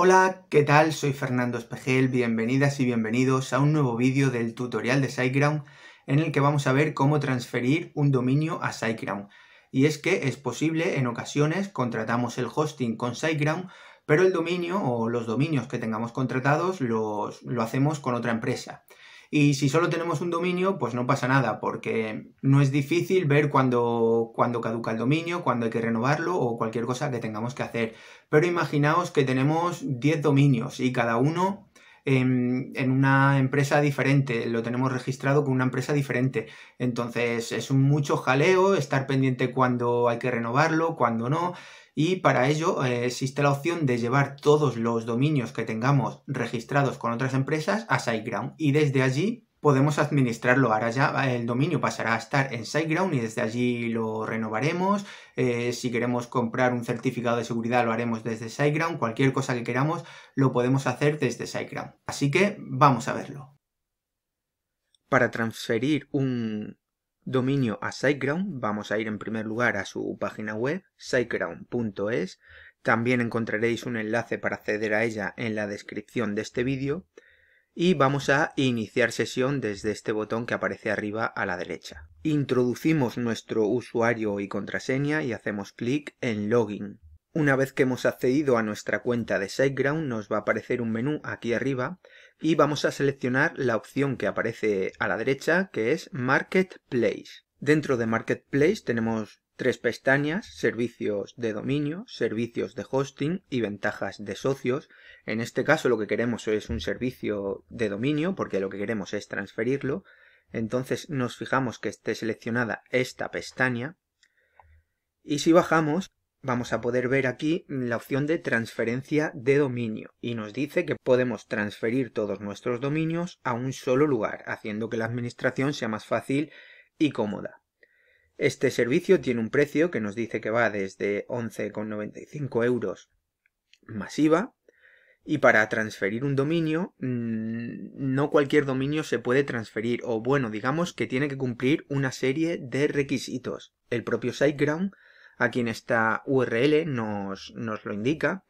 Hola, ¿qué tal? Soy Fernando Espejel, bienvenidas y bienvenidos a un nuevo vídeo del tutorial de SiteGround en el que vamos a ver cómo transferir un dominio a SiteGround. Y es que es posible, en ocasiones contratamos el hosting con SiteGround, pero el dominio o los dominios que tengamos contratados los, lo hacemos con otra empresa. Y si solo tenemos un dominio, pues no pasa nada, porque no es difícil ver cuando, cuando caduca el dominio, cuando hay que renovarlo o cualquier cosa que tengamos que hacer. Pero imaginaos que tenemos 10 dominios y cada uno en, una empresa diferente, lo tenemos registrado con una empresa diferente. Entonces es mucho jaleo estar pendiente cuando hay que renovarlo, cuando no. Y para ello eh, existe la opción de llevar todos los dominios que tengamos registrados con otras empresas a SiteGround y desde allí podemos administrarlo. Ahora ya eh, el dominio pasará a estar en SiteGround y desde allí lo renovaremos. Eh, si queremos comprar un certificado de seguridad lo haremos desde SiteGround. Cualquier cosa que queramos lo podemos hacer desde SiteGround. Así que vamos a verlo. Para transferir un dominio a SiteGround vamos a ir en primer lugar a su página web siteground.es. También encontraréis un enlace para acceder a ella en la descripción de este vídeo y vamos a iniciar sesión desde este botón que aparece arriba a la derecha. Introducimos nuestro usuario y contraseña y hacemos clic en Login. Una vez que hemos accedido a nuestra cuenta de SiteGround nos va a aparecer un menú aquí arriba y vamos a seleccionar la opción que aparece a la derecha que es Marketplace. Dentro de Marketplace tenemos tres pestañas, servicios de dominio, servicios de hosting y ventajas de socios. En este caso lo que queremos es un servicio de dominio porque lo que queremos es transferirlo. Entonces nos fijamos que esté seleccionada esta pestaña. Y si bajamos, vamos a poder ver aquí la opción de transferencia de dominio y nos dice que podemos transferir todos nuestros dominios a un solo lugar, haciendo que la administración sea más fácil y cómoda. Este servicio tiene un precio que nos dice que va desde 11,95 euros masiva y para transferir un dominio mm, no cualquier dominio se puede transferir o bueno digamos que tiene que cumplir una serie de requisitos. El propio SiteGround aquí en esta URL nos, nos lo indica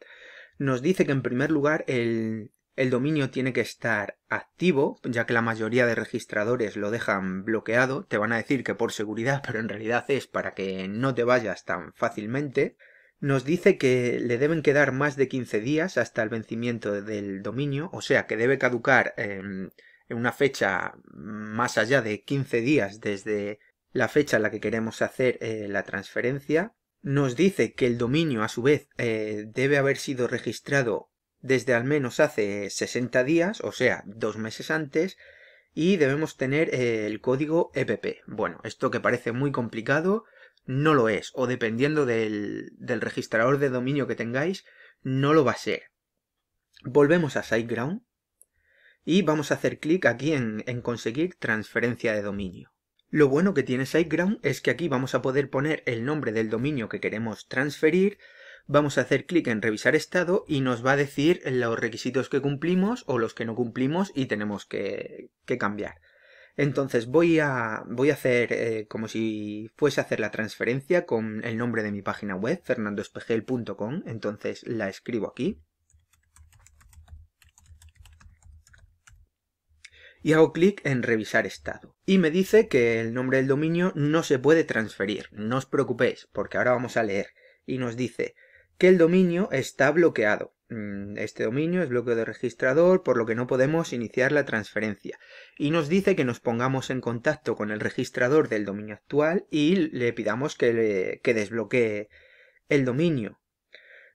nos dice que en primer lugar el, el dominio tiene que estar activo, ya que la mayoría de registradores lo dejan bloqueado, te van a decir que por seguridad, pero en realidad es para que no te vayas tan fácilmente. Nos dice que le deben quedar más de 15 días hasta el vencimiento del dominio, o sea que debe caducar en una fecha más allá de 15 días desde la fecha a la que queremos hacer eh, la transferencia. Nos dice que el dominio, a su vez, eh, debe haber sido registrado desde al menos hace 60 días, o sea, dos meses antes, y debemos tener eh, el código EPP. Bueno, esto que parece muy complicado, no lo es, o dependiendo del, registrador de dominio que tengáis, no lo va a ser. Volvemos a SiteGround y vamos a hacer clic aquí en, en conseguir transferencia de dominio. Lo bueno que tiene SiteGround es que aquí vamos a poder poner el nombre del dominio que queremos transferir vamos a hacer clic en revisar estado y nos va a decir los requisitos que cumplimos o los que no cumplimos y tenemos que, cambiar. Entonces voy a, voy a hacer eh, como si fuese a hacer la transferencia con el nombre de mi página web, fernandospegel.com. entonces la escribo aquí. y hago clic en revisar estado. Y me dice que el nombre del dominio no se puede transferir. No os preocupéis, porque ahora vamos a leer. Y nos dice, que el dominio está bloqueado. Mm, este dominio es bloqueo de registrador, por lo que no podemos iniciar la transferencia. Y nos dice que nos pongamos en contacto con el registrador del dominio actual y le pidamos que, desbloquee el dominio.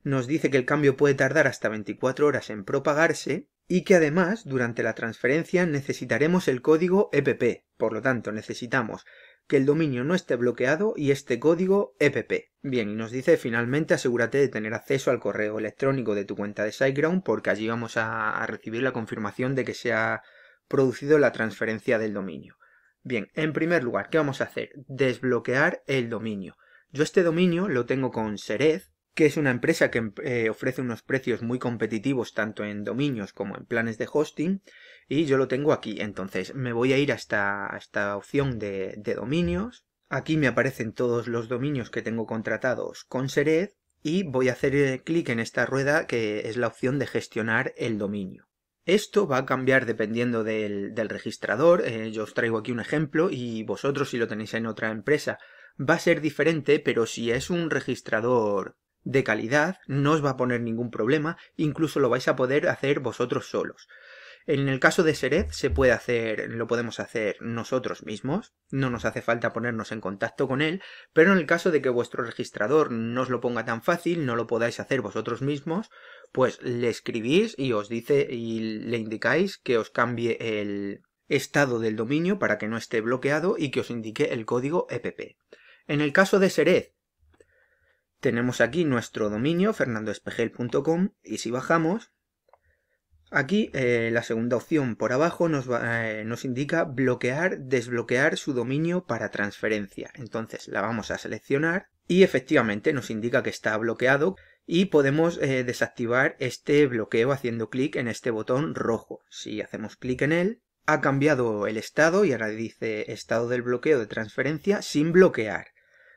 Nos dice que el cambio puede tardar hasta 24 horas en propagarse y que además durante la transferencia necesitaremos el código EPP. Por lo tanto, necesitamos que el dominio no esté bloqueado y este código EPP. Bien, y nos dice finalmente asegúrate de tener acceso al correo electrónico de tu cuenta de SiteGround porque allí vamos a, recibir la confirmación de que se ha producido la transferencia del dominio. Bien, en primer lugar, ¿qué vamos a hacer? Desbloquear el dominio. Yo este dominio lo tengo con Serez, que es una empresa que eh, ofrece unos precios muy competitivos tanto en dominios como en planes de hosting y yo lo tengo aquí entonces me voy a ir a esta opción de, dominios aquí me aparecen todos los dominios que tengo contratados con Sered y voy a hacer eh, clic en esta rueda que es la opción de gestionar el dominio esto va a cambiar dependiendo del, registrador eh, yo os traigo aquí un ejemplo y vosotros si lo tenéis en otra empresa va a ser diferente, pero si es un registrador de calidad, no os va a poner ningún problema, incluso lo vais a poder hacer vosotros solos. En el caso de Serez se puede hacer, lo podemos hacer nosotros mismos, no nos hace falta ponernos en contacto con él, pero en el caso de que vuestro registrador no os lo ponga tan fácil, no lo podáis hacer vosotros mismos, pues le escribís y os dice y le indicáis que os cambie el estado del dominio para que no esté bloqueado y que os indique el código EPP. En el caso de Serez, tenemos aquí nuestro dominio, fernandoespejel.com y si bajamos, aquí eh, la segunda opción por abajo eh, nos, indica bloquear, desbloquear su dominio para transferencia. Entonces la vamos a seleccionar y efectivamente nos indica que está bloqueado y podemos eh, desactivar este bloqueo haciendo clic en este botón rojo. Si hacemos clic en él, ha cambiado el estado y ahora dice estado del bloqueo de transferencia sin bloquear.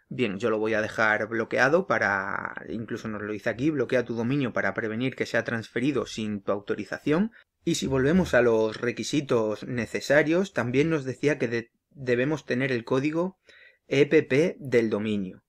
Bien, yo lo voy a dejar bloqueado para, incluso nos lo dice aquí, bloquea tu dominio para prevenir que sea transferido sin tu autorización. Y si volvemos a los requisitos necesarios, también nos decía que debemos tener el código EPP del dominio.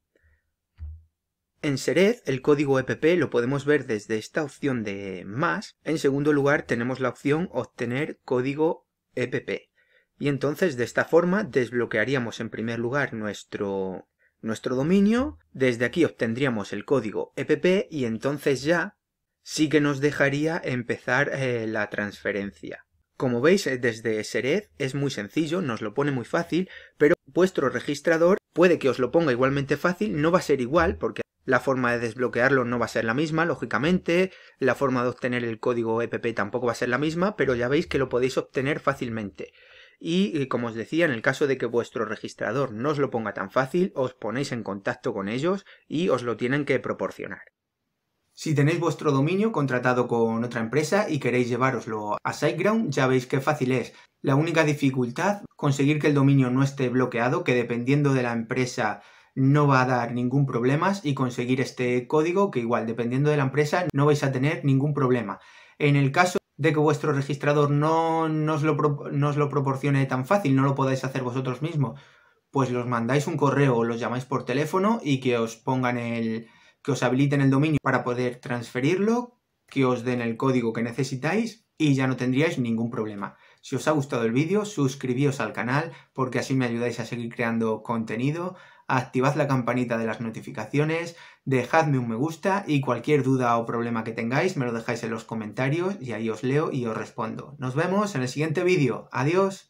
En Serez, el código EPP lo podemos ver desde esta opción de más. En segundo lugar, tenemos la opción obtener código EPP. Y entonces, de esta forma, desbloquearíamos en primer lugar nuestro nuestro dominio, desde aquí obtendríamos el código EPP y entonces ya sí que nos dejaría empezar eh, la transferencia. Como veis, eh, desde Sered es muy sencillo, nos lo pone muy fácil, pero vuestro registrador puede que os lo ponga igualmente fácil, no va a ser igual porque la forma de desbloquearlo no va a ser la misma, lógicamente, la forma de obtener el código EPP tampoco va a ser la misma, pero ya veis que lo podéis obtener fácilmente y eh, como os decía, en el caso de que vuestro registrador no os lo ponga tan fácil, os ponéis en contacto con ellos y os lo tienen que proporcionar. Si tenéis vuestro dominio contratado con otra empresa y queréis llevároslo a SiteGround, ya veis qué fácil es. La única dificultad, conseguir que el dominio no esté bloqueado, que dependiendo de la empresa no va a dar ningún problema, y conseguir este código que igual, dependiendo de la empresa, no vais a tener ningún problema. En el caso de que vuestro registrador no, os lo lo, proporcione tan fácil, no lo podáis hacer vosotros mismos, pues los mandáis un correo o los llamáis por teléfono y que os pongan el. que os habiliten el dominio para poder transferirlo, que os den el código que necesitáis y ya no tendríais ningún problema. Si os ha gustado el vídeo, suscribíos al canal porque así me ayudáis a seguir creando contenido activad la campanita de las notificaciones, dejadme un me gusta y cualquier duda o problema que tengáis me lo dejáis en los comentarios y ahí os leo y os respondo. Nos vemos en el siguiente vídeo. Adiós.